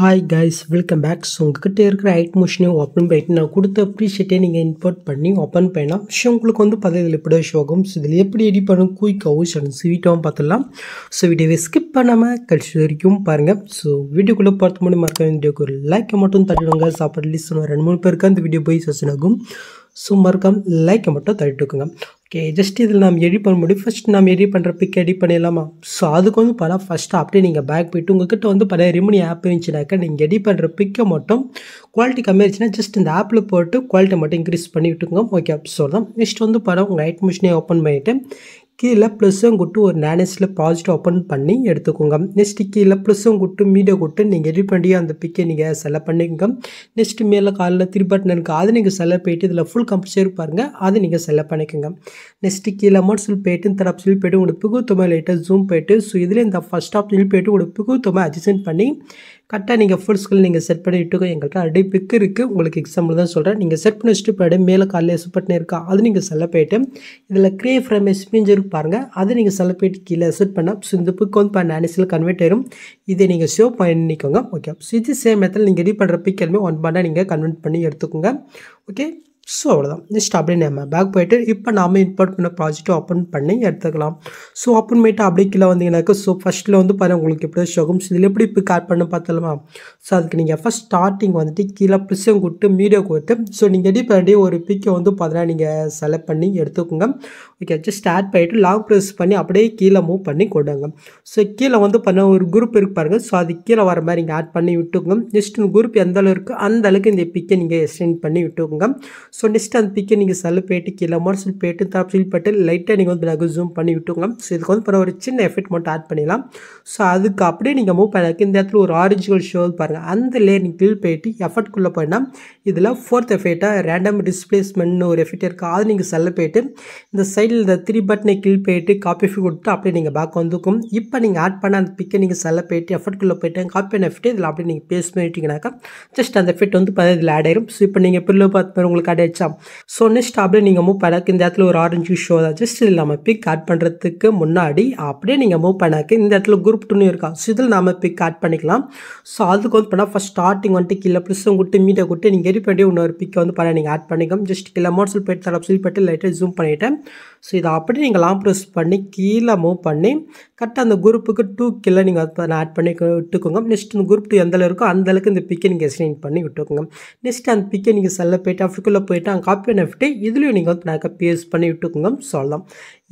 hi guys welcome back so உங்ககிட்ட இருக்கிற ஐட் மோஷனையும் open பண்ணிட்டு நான் கொடுத்த அப்ரிஷியேட்டே நீங்கள் இம்போர்ட் பண்ணி ஓப்பன் பண்ணால் ஸோ உங்களுக்கு வந்து பதவியில் எப்படி ஷோ ஆகும் ஸோ இதில் எப்படி எடிட் பண்ணும் குயிக்காகவும் அண்ட் ஸ்வீட்டாகவும் பார்த்துடலாம் ஸோ வீடியோவை ஸ்கிப் பண்ணாமல் கழிச்சு வரைக்கும் பாருங்கள் ஸோ வீடியோக்குள்ளே பார்த்து முடியும் மறக்க வீடியோக்கு ஒரு லைக்கை மட்டும் தட்டிடுவாங்க சாப்பாடு லிஸ்ட் ரெண்டு மூணு பேருக்கு அந்த வீடியோ போய் சசன் ஆகும் ஸோ மறக்காம லைக்கை மட்டும் தட்டிட்டுக்குங்க ஓகே ஜஸ்ட் இதில் நாம் எடி பண்ண முடியும் ஃபஸ்ட் நாம் எடி பண்ணுற பிக் எடி பண்ணிடலாமா ஸோ அதுக்கு வந்து பல ஃபஸ்ட்டு அப்படியே நீங்கள் பேக் போய்ட்டு உங்ககிட்ட வந்து பல ரிமுனி ஆப் இருந்துச்சுனாக்கா நீங்கள் எடி பண்ணுற பிக்கை மட்டும் குவாலிட்டி கம்மியாக இருந்துச்சுன்னா ஜஸ்ட் இந்த ஆப்பில் போட்டு குவாலிட்டி மட்டும் இன்க்ரீஸ் பண்ணி ஓகே அப்படி தான் நெக்ஸ்ட் வந்து படம் உங்கள் ஐட் மிஷினே ஓப்பன் பண்ணிவிட்டு கீழே ப்ளஸ்ஸும் கொட்டு ஒரு நேனஸில் ப்ராஜெக்ட் ஓப்பன் பண்ணி எடுத்துக்கோங்க நெக்ஸ்ட்டு கீழே ப்ளஸ்ஸும் கொட்டு மீடியோ கொட்டு நீங்கள் எடிட் பண்ணி அந்த பிக்கை நீங்கள் செலக்ட் பண்ணிக்கோங்க நெக்ஸ்ட்டு மேலே காலில் திருப்பட்டன் இருக்குது அதை நீங்கள் செலக்ட் போயிட்டு இதில் ஃபுல் கம்ப்யூட்டர் பாருங்கள் அதை நீங்கள் செலக்ட் பண்ணிக்கோங்க நெக்ஸ்ட்டு கீழே அமௌண்ட் சொல்லி போய்ட்டு தரப் சொல்லி போய்ட்டு உங்களுக்கு பிகு லைட்டாக ஜூம் போயிட்டு ஸோ இதில் இந்த ஃபஸ்ட் சில் போயிட்டு உங்களுக்கு பிகு அட்ஜஸ்ட் பண்ணி கரெக்டாக நீங்கள் ஃபுல் ஸ்கில் நீங்கள் செட் பண்ணி விட்டுக்கோ எங்கள்கிட்ட அடி பிக்கு இருக்குது உங்களுக்கு எக்ஸாம்பிள் தான் சொல்கிறேன் நீங்கள் செட் பண்ணி வச்சுட்டு போய்ட்டு மேலே காலையில் செப்பட்னே இருக்கா அது நீங்கள் செல்ல போய்ட்டு இதில் க்ரே ஃப்ரம் எஸ்மிஞ்சு இருக்கு பாருங்கள் அது நீங்கள் செல்ல போய்ட்டு கீழே செட் பண்ணால் ஸோ இந்த புக்கு வந்து பண்ண ஆனிஸில் கன்வெர்ட் ஆயிரும் இதை நீங்கள் ஷோ பண்ணிக்கோங்க ஓகே ஸோ இது சேம் மெத்தில் நீங்கள் ரெடி பண்ணுற பிக் எல்லாமே ஒன் பண்ணால் நீங்கள் கன்வெர்ட் பண்ணி எடுத்துக்கோங்க ஓகே ஸோ அவ்வளோதான் ஜஸ்ட் அப்படியே நம்ம பேக் போயிட்டு இப்போ நாம இம்பார்ட் பண்ண ப்ராஜெக்ட்டை ஓப்பன் பண்ணி எடுத்துக்கலாம் ஸோ ஓப்பன் பண்ணிட்டு அப்படியே கீழே வந்தீங்கன்னாக்கா ஸோ ஃபஸ்ட்டில் வந்து பாருங்கள் உங்களுக்கு எப்படி ஸோ இதில் எப்படி இப்போ கார்ட் பண்ண பார்த்தலாமா ஸோ அதுக்கு நீங்கள் ஃபஸ்ட் ஸ்டார்டிங் வந்துட்டு கீழே ப்ரிசம் கொடுத்து மீடியோ கொடுத்து ஸோ நீங்கள் ரெடி பண்ணி ஒரு பிக்கை வந்து பார்த்தீங்கன்னா நீங்கள் செலக்ட் பண்ணி எடுத்துக்கோங்க ஓகே ஜஸ்ட் ஸ்டார்ட் பண்ணிவிட்டு லாங் ப்ரெஸ் பண்ணி அப்படியே கீழே மூவ் பண்ணி கொடுங்க ஸோ கீழே வந்து பண்ண ஒரு குரூப் இருக்கு பாருங்கள் ஸோ அது கீழே வர மாதிரி நீங்கள் ஆட் பண்ணி விட்டுக்கோங்க ஜஸ்ட் குரூப் எந்த அளவு இருக்கோ அந்த அளவுக்கு இந்த பிக்கை நீங்கள் எக்ஸ்டெண்ட் பண்ணி விட்டுக்கோங்க ஸோ நெக்ஸ்ட் அந்த பிக்கை நீங்கள் செல்லு போயிட்டு கீழே மாதிரி சொல்லி போயிட்டு தாப் சொல்லி போயிட்டு லைட்டாக நீங்கள் வந்து பிளாக் ஜூம் பண்ணி விட்டுங்க ஸோ இதுக்கு வந்து ஒரு சின்ன எஃபெக்ட் மட்டும் ஆட் பண்ணிடலாம் ஸோ அதுக்கு அப்படியே நீங்கள் மூவ் பண்ணாக்க இந்த இடத்துல ஒரு ஆரஞ்சு கோல் ஷோ பாருங்கள் அந்த லேயர் நீங்கள் கீழ் போயிட்டு எஃபெக்ட்குள்ளே போயிடலாம் இதில் ஃபோர்த் எஃபெக்டாக ரேண்டம் டிஸ்பிளேஸ்மெண்ட்னு ஒரு எஃபெக்ட் இருக்குது அது நீங்கள் செல்ல போயிட்டு இந்த சைடில் இந்த த்ரீ பட்டனை கீழ் போயிட்டு காப்பி கொடுத்து அப்படியே நீங்கள் பேக் வந்துக்கும் இப்போ நீங்கள் ஆட் பண்ண அந்த பிக்கை நீங்கள் செல்ல போயிட்டு எஃபெக்ட்குள்ளே போயிட்டு காப்பி பண்ண எஃபெக்ட் இதில் அப்படியே நீங்கள் பேஸ் பண்ணிட்டீங்கன்னாக்கா ஜஸ்ட் அந்த எஃபெக்ட் வந்து இதில் ஆட் ஆயிரும் ஸோ இப்போ நீங்கள் பில்லோ பார்த்து உங்களுக்கு ஷார்ட் எக்ஸாம் ஸோ நெக்ஸ்ட் அப்படியே நீங்கள் மூவ் பண்ணக்கு இந்த இடத்துல ஒரு ஆரஞ்சு ஷோ தான் ஜஸ்ட் இதில் நம்ம பிக் ஆட் பண்ணுறதுக்கு முன்னாடி அப்படியே நீங்கள் மூவ் பண்ணாக்கு இந்த இடத்துல குரூப் டூன்னு இருக்கா ஸோ இதில் நம்ம பிக் ஆட் பண்ணிக்கலாம் ஸோ அதுக்கு வந்து பண்ணால் ஃபஸ்ட் ஸ்டார்டிங் வந்துட்டு கீழே ப்ளஸும் கொடுத்து மீட்டை கொடுத்து நீங்கள் எரி பண்ணி இன்னொரு பிக்கை வந்து பண்ண நீங்கள் ஆட் பண்ணிக்கலாம் ஜஸ்ட் கீழே மோட்ஸில் போயிட்டு தடவை போயிட்டு லைட்டாக ஜூம் பண்ணிவிட்டேன் ஸோ இதை அப்படி நீங்கள் லாம் ப்ரெஸ் பண்ணி கீழே மூவ் பண்ணி கரெக்டாக அந்த குரூப்புக்கு டூ கீழே நீங்கள் ஆட் பண்ணி விட்டுக்கோங்க நெக்ஸ்ட் இந்த குரூப் டூ எந்தளவு இருக்கோ அந்தளவுக்கு இந்த பிக்கை நீங்கள் எஸ்டைன் பண்ணி விட்டுக்கோங்க நெக்ஸ்ட் அந்த பிக்கை நீங்கள் செல்ல போய்ட்டு அஃப்ரிக்குள்ளே போய்ட்டு அங்கே காப்பி பண்ணிவிட்டு இதுலேயும் நீங்கள் வந்து நான் பேஸ் பண்ணி விட்டுக்கோங்க சொல்லலாம்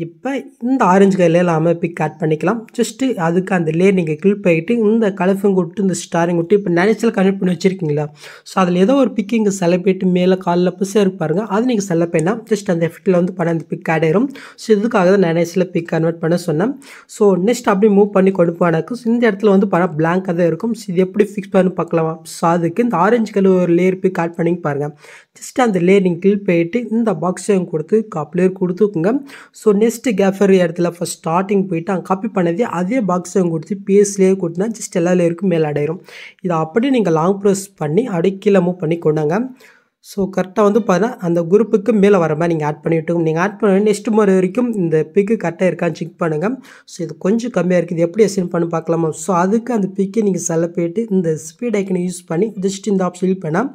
இப்போ இந்த ஆரஞ்சு கலரில் நாம் பிக் ஆட் பண்ணிக்கலாம் ஜஸ்ட்டு அதுக்கு அந்த லேயர் நீங்கள் கிளிப் ஆகிட்டு இந்த கலஃபிங் கொட்டு இந்த ஸ்டாரிங் கொட்டு இப்போ நேச்சுரல் கனெக்ட் பண்ணி வச்சுருக்கீங்களா ஸோ அதில் ஏதோ ஒரு பிக்கு இங்கே செலப் போய்ட்டு மேலே காலில் புதுசாக இருப்பாருங்க அது நீங்கள் செலப் பண்ணால் ஜஸ்ட் அந்த எஃபெக்ட்டில் வந்து படம் அந்த பிக் ஆட் ஆயிரும் ஸோ இதுக்காக தான் நேச்சுரல் பிக் கன்வெர்ட் பண்ண சொன்னேன் ஸோ நெக்ஸ்ட் அப்படியே மூவ் பண்ணி கொடுப்பானாக்கு ஸோ இந்த இடத்துல வந்து படம் பிளாங்காக தான் இருக்கும் ஸோ இது எப்படி ஃபிக்ஸ் பண்ணி பார்க்கலாமா ஸோ அதுக்கு இந்த ஆரஞ்சு கலர் ஒரு லேயர் பிக் ஆட் பண்ணி பாருங்கள் ஜஸ்ட் அந்த லேயர் நீங்கள் கிளிப் போயிட்டு இந்த பாக்ஸையும் கொடுத்து காப் லேயர் கொடுத்துக்குங்க ஸோ நெக்ஸ்ட் கேஃபர் இடத்துல ஃபஸ்ட் ஸ்டார்டிங் போயிட்டு அங்கே காப்பி பண்ணதே அதே பாக்ஸை கொடுத்து பேஸ்லேயே கொடுத்துனா ஜஸ்ட் எல்லா லேயருக்கும் மேலே அடையிடும் இதை அப்படியே நீங்கள் லாங் ப்ரெஸ் பண்ணி அப்படியே மூவ் பண்ணி கொண்டாங்க ஸோ கரெக்டாக வந்து பார்த்தீங்கன்னா அந்த குரூப்புக்கு மேலே வர மாதிரி நீங்கள் ஆட் பண்ணிவிட்டு நீங்கள் ஆட் பண்ண நெக்ஸ்ட் மாதிரி வரைக்கும் இந்த பிக்கு கரெக்டாக இருக்கான்னு செக் பண்ணுங்கள் ஸோ இது கொஞ்சம் கம்மியாக இருக்குது எப்படி அசைன் பண்ணி பார்க்கலாமா ஸோ அதுக்கு அந்த பிக்கை நீங்கள் செல்ல போயிட்டு இந்த ஸ்பீட் ஐக்கனை யூஸ் பண்ணி ஜஸ்ட் இந்த ஆப்ஷன் ஃபில் பண்ணால்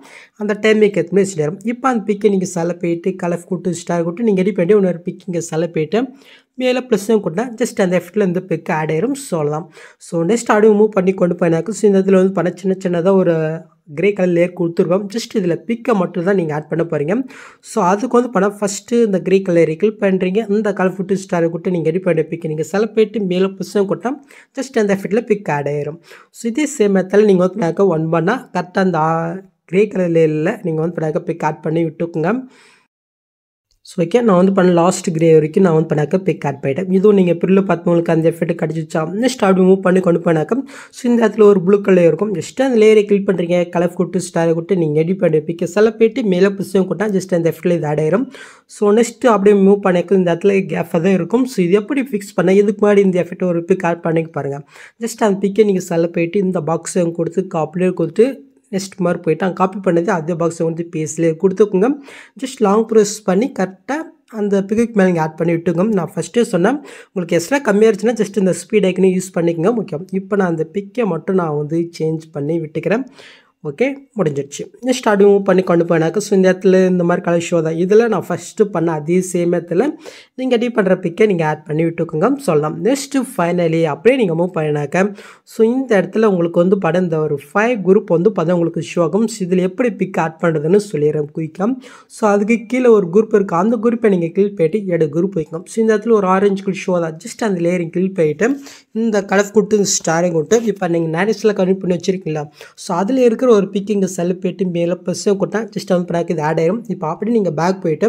அந்த டைமுக்கு ஏற்ற மாதிரி இப்போ அந்த பிக்கை நீங்கள் செல்ல போயிட்டு கலர் கூட்டு ஸ்டார் கூட்டு நீங்கள் ரெடி பண்ணி இன்னொரு பிக் இங்கே செல்ல போயிட்டு மேலே ப்ளஸ்ஸும் கொடுத்தா ஜஸ்ட் அந்த எஃப்டில் இந்த பிக் ஆட் ஆயிரும் சொல்லலாம் ஸோ நெக்ஸ்ட் அடுவு மூவ் பண்ணி கொண்டு போயினாக்கும் ஸோ இந்த இதில் வந்து பண்ண சின்ன சின்னதாக ஒரு கிரே கலர் லேயர் கொடுத்துருக்கோம் ஜஸ்ட் இதில் பிக்கை மட்டும் தான் நீங்கள் ஆட் பண்ண போகிறீங்க ஸோ அதுக்கு வந்து பண்ணால் ஃபஸ்ட்டு இந்த கிரே கலர் கிளிக் பண்ணுறீங்க இந்த கலர் ஃபுட்டு ஸ்டாரை கூட்ட நீங்கள் ரெடி பண்ணி பிக் நீங்கள் செலப் போயிட்டு மேலே புஷன் கொட்டால் ஜஸ்ட் அந்த எஃபெக்டில் பிக் ஆட் ஆயிரும் ஸோ இதே சேம் மெத்தில் நீங்கள் வந்து பண்ணாக்க ஒன் பண்ணால் கரெக்டாக அந்த கிரே கலர் லேயரில் நீங்கள் வந்து பண்ணாக்க பிக் ஆட் பண்ணி விட்டுக்குங்க ஸோ ஓகே நான் வந்து பண்ண லாஸ்ட் கிரே வரைக்கும் நான் வந்து பண்ணாக்க பிக் ஆட் போயிட்டேன் இதுவும் நீங்கள் பிரில் பார்த்து உங்களுக்கு அந்த எஃபெக்ட் கிடச்சிச்சா நெக்ஸ்ட் அப்படி மூவ் பண்ணி கொண்டு போனாக்கம் ஸோ இந்த இடத்துல ஒரு ப்ளூ கலர் இருக்கும் ஜஸ்ட் அந்த லேயரை கிளிக் பண்ணுறீங்க கலர் கொடுத்து ஸ்டாரை கொடுத்து நீங்கள் எடிட் பண்ணி பிக்க சில போயிட்டு மேலே புஷையும் கொடுத்தா ஜஸ்ட் அந்த எஃபெக்டில் இது ஆடாயிரும் ஸோ நெக்ஸ்ட்டு அப்படியே மூவ் பண்ணாக்க இந்த இடத்துல கேஃபாக தான் இருக்கும் ஸோ இது எப்படி ஃபிக்ஸ் பண்ண இதுக்கு முன்னாடி இந்த எஃபெக்ட் ஒரு பிக் ஆட் பண்ணிக்கு பாருங்கள் ஜஸ்ட் அந்த பிக்கை நீங்கள் சில போயிட்டு இந்த பாக்ஸையும் கொடுத்து காப்பிலேயே கொடுத்து நெக்ஸ்ட் மாதிரி போயிட்டான் காப்பி பண்ணது அதே பாக்ஸை வந்து பேஸ்லேயே கொடுத்துக்கோங்க ஜஸ்ட் லாங் ப்ரோஸ் பண்ணி கரெக்டாக அந்த பிகுக்கு மேலே நீங்கள் ஆட் பண்ணி விட்டுங்க நான் ஃபஸ்ட்டே சொன்னேன் உங்களுக்கு எக்ஸ்ட்ரா கம்மியாக இருந்துச்சுன்னா ஜஸ்ட் இந்த ஸ்பீட் ஐக்கனே யூஸ் பண்ணிக்கோங்க முக்கியம் இப்போ நான் அந்த பிக்கை மட்டும் நான் வந்து சேஞ்ச் பண்ணி விட்டுக்கிறேன் ஓகே முடிஞ்சிடுச்சு நெக்ஸ்ட் அடி மூவ் பண்ணி கொண்டு போனாக்க ஸோ இந்த இடத்துல இந்த மாதிரி கலர் ஷோ தான் இதில் நான் ஃபஸ்ட்டு பண்ண அதே சேமத்தில் நீங்கள் அடி பண்ணுற பிக்கை நீங்கள் ஆட் பண்ணி விட்டுக்கோங்க சொல்லலாம் நெக்ஸ்ட்டு ஃபைனலி அப்படியே நீங்கள் மூவ் பண்ணினாக்க ஸோ இந்த இடத்துல உங்களுக்கு வந்து படம் இந்த ஒரு ஃபைவ் குரூப் வந்து பார்த்தா உங்களுக்கு ஷோ ஆகும் ஸோ இதில் எப்படி பிக் ஆட் பண்ணுறதுன்னு சொல்லிடுறேன் குயிக்கம் ஸோ அதுக்கு கீழே ஒரு குரூப் இருக்குது அந்த குரூப்பை நீங்கள் கிளிக் போயிட்டு எடு குரூப் வைக்கணும் ஸோ இந்த இடத்துல ஒரு ஆரஞ்சு குள் ஷோ தான் ஜஸ்ட் அந்த லேயரிங் கிளிக் போயிட்டு இந்த கலர் கொடுத்து ஸ்டாரிங் கொடுத்து இப்போ நீங்கள் நேரிஸில் கனெக்ட் பண்ணி வச்சுருக்கீங்களா ஸோ அதில் இருக்கிற ஒரு பிக் இங்கே போயிட்டு மேலே ப்ரெஸ்ஸும் கொடுத்தா ஜஸ்ட் வந்து ப்ராக் இது ஆட் ஆயிரும் இப்போ அப்படி நீங்கள் பேக் போயிட்டு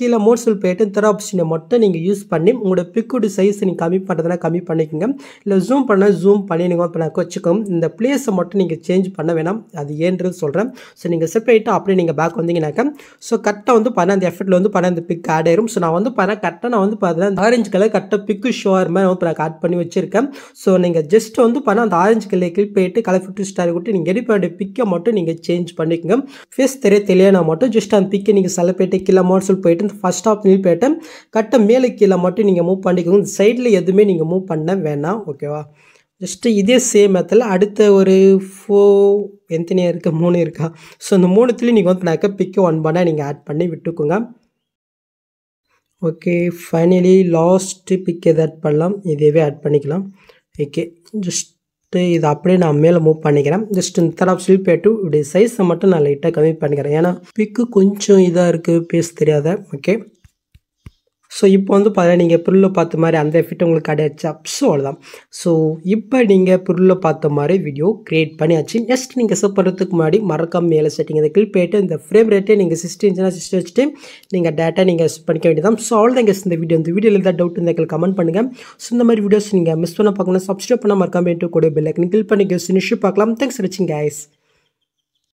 கீழே மோட்ஸில் போயிட்டு தெர ஆப்ஷனை மட்டும் நீங்கள் யூஸ் பண்ணி உங்களோட பிக்கோட சைஸ் நீங்கள் கம்மி பண்ணுறதுனா கம்மி பண்ணிக்கோங்க இல்லை ஜூம் பண்ணால் ஜூம் பண்ணி நீங்கள் இப்போ நான் வச்சுக்கோங்க இந்த பிளேஸை மட்டும் நீங்கள் சேஞ்ச் பண்ண வேணாம் அது ஏன்றது சொல்கிறேன் ஸோ நீங்கள் செப்பரேட்டாக அப்படியே நீங்கள் பேக் வந்தீங்கன்னாக்கா ஸோ கரெக்டாக வந்து பண்ண அந்த எஃபர்ட்டில் வந்து பண்ண அந்த பிக் ஆட் ஆயிரும் ஸோ நான் வந்து பண்ண கரெக்டாக நான் வந்து பார்த்தீங்கன்னா ஆரஞ்சு கலர் கரெக்டாக பிக்கு ஷோர் மாதிரி வந்து நான் கட் பண்ணி வச்சுருக்கேன் ஸோ நீங்கள் ஜஸ்ட் வந்து பண்ண அந்த ஆரஞ்சு கலர் கிளிக் போயிட்டு கலர் ஃபிஃப்டி ஸ்டார் கொடுத்து நீங்கள் எடிட் பிக்கு பிக்கை திக்கை மட்டும் நீங்கள் சேஞ்ச் பண்ணிக்கோங்க ஃபேஸ் தெரிய தெரியனா மட்டும் ஜஸ்ட் அந்த திக்கை நீங்கள் போயிட்டு கீழே மார்சல் போயிட்டு ஃபஸ்ட் ஆஃப் நீல் போயிட்டு கட்ட மேலே கீழே மட்டும் நீங்கள் மூவ் பண்ணிக்கோங்க சைடில் எதுவுமே நீங்கள் மூவ் பண்ண வேணாம் ஓகேவா ஜஸ்ட்டு இதே சேம் மெத்தில் அடுத்த ஒரு ஃபோ எத்தனையாக இருக்கா மூணு இருக்கா ஸோ அந்த மூணுத்துலேயும் நீங்கள் வந்து நாக்க பிக்கு ஒன் பண்ணால் நீங்கள் ஆட் பண்ணி விட்டுக்கோங்க ஓகே ஃபைனலி லாஸ்ட்டு பிக் எது ஆட் பண்ணலாம் இதேவே ஆட் பண்ணிக்கலாம் ஓகே ஜஸ்ட் ஜஸ்ட்டு இதை அப்படியே நான் மேலே மூவ் பண்ணிக்கிறேன் ஜஸ்ட் இந்த ஆஃப் ஸ்லிப்பே டூ இப்படி சைஸை மட்டும் நான் லைட்டாக கம்மி பண்ணிக்கிறேன் ஏன்னா பிக்கு கொஞ்சம் இதாக இருக்குது பேச தெரியாத ஓகே ஸோ இப்போ வந்து பார்த்தீங்கன்னா நீங்கள் பிரில்ல பார்த்த மாதிரி அந்த எஃபெக்ட் உங்களுக்கு கிடையாச்சு ஸோ அவ்வளோதான் ஸோ இப்போ நீங்கள் பிரில்ல பார்த்த மாதிரி வீடியோ க்ரியேட் பண்ணியாச்சு நெக்ஸ்ட் நீங்கள் செவ் பண்ணுறதுக்கு முன்னாடி மறக்காம மேலே செட்டிங் அதை கிளிக் போயிட்டு இந்த ஃப்ரேம் ரேட்டே நீங்கள் சிக்ஸ்டி இன்ச்சுனா சிக்ஸ்டி வச்சுட்டு நீங்கள் டேட்டா நீங்கள் பண்ணிக்க வேண்டியதான் ஸோ அவ்வளோ தான் இந்த வீடியோ இந்த வீடியோ ஏதாவது டவுட் இருந்தால் கமெண்ட் பண்ணுங்கள் ஸோ இந்த மாதிரி வீடியோஸ் நீங்கள் மிஸ் பண்ண பார்க்கணும் சப்ஸ்கிரைப் பண்ண மறக்காம கூட பெல் நீங்கள் கிளிக் பண்ணி கேஸ் நிஷ்யூ பார்க்கலாம் தேங்க்ஸ் ரிச்சிங் கேஸ்